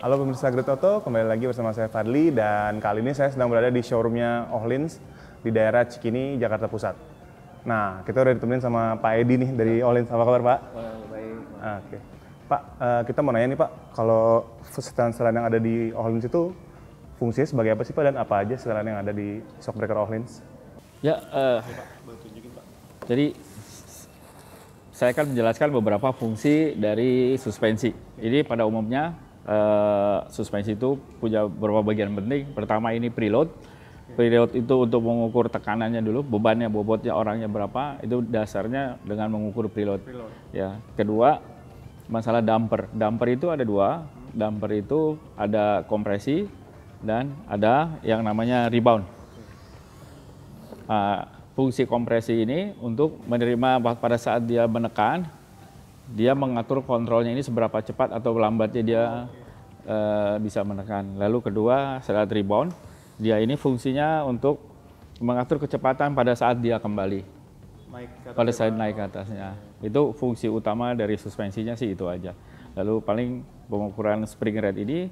Halo pemirsa Great Auto, kembali lagi bersama saya Fadli dan kali ini saya sedang berada di showroomnya Ohlins di daerah Cikini, Jakarta Pusat. Nah, kita udah ditemenin sama Pak Edi nih dari Ohlins. Apa kabar Pak? Baik. Ah, oke. Pak, eh, kita mau nanya nih Pak, kalau setelan-setelan yang ada di Ohlins itu fungsinya sebagai apa sih Pak dan apa aja setelan yang ada di shockbreaker Ohlins? Ya, uh, eh, ya Pak, Pak. Jadi saya akan menjelaskan beberapa fungsi dari suspensi. Jadi pada umumnya Eh, suspensi itu punya beberapa bagian penting. Pertama ini preload. Preload itu untuk mengukur tekanannya dulu, bebannya, bobotnya, orangnya berapa. Itu dasarnya dengan mengukur preload. preload. Ya. Kedua, masalah damper. Damper itu ada dua. Damper itu ada kompresi dan ada yang namanya rebound. Uh, fungsi kompresi ini untuk menerima pada saat dia menekan dia mengatur kontrolnya ini seberapa cepat atau lambatnya dia uh, bisa menekan. Lalu kedua, saat rebound, dia ini fungsinya untuk mengatur kecepatan pada saat dia kembali. Naik ke pada saat ya, naik ke atasnya. Itu fungsi utama dari suspensinya sih itu aja. Lalu paling pengukuran spring rate ini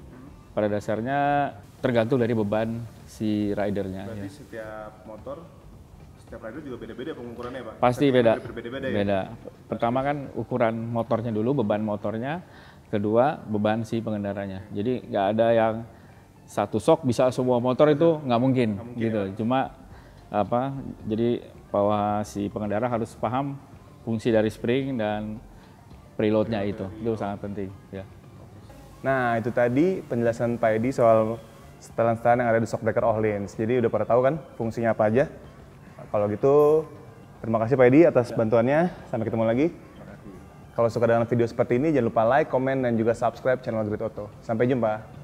pada dasarnya tergantung dari beban si ridernya. Berarti ya. setiap motor setiap rider juga beda-beda pengukurannya Pak? Pasti setiap beda. Berbeda-beda ya? Pertama kan ukuran motornya dulu, beban motornya. Kedua, beban si pengendaranya. Jadi nggak ada yang satu sok bisa semua motor itu nggak mungkin, mungkin ya. gitu. Ya. Cuma apa? Jadi bahwa si pengendara harus paham fungsi dari spring dan preloadnya itu, dari... itu iya. sangat penting. Ya. Nah itu tadi penjelasan Pak Edi soal setelan-setelan yang ada di shockbreaker breaker Ohlins. Jadi udah pada tahu kan fungsinya apa aja? Kalau gitu terima kasih Pak Edi atas ya. bantuannya. Sampai ketemu lagi. Kalau suka dengan video seperti ini jangan lupa like, komen dan juga subscribe channel Great Auto. Sampai jumpa.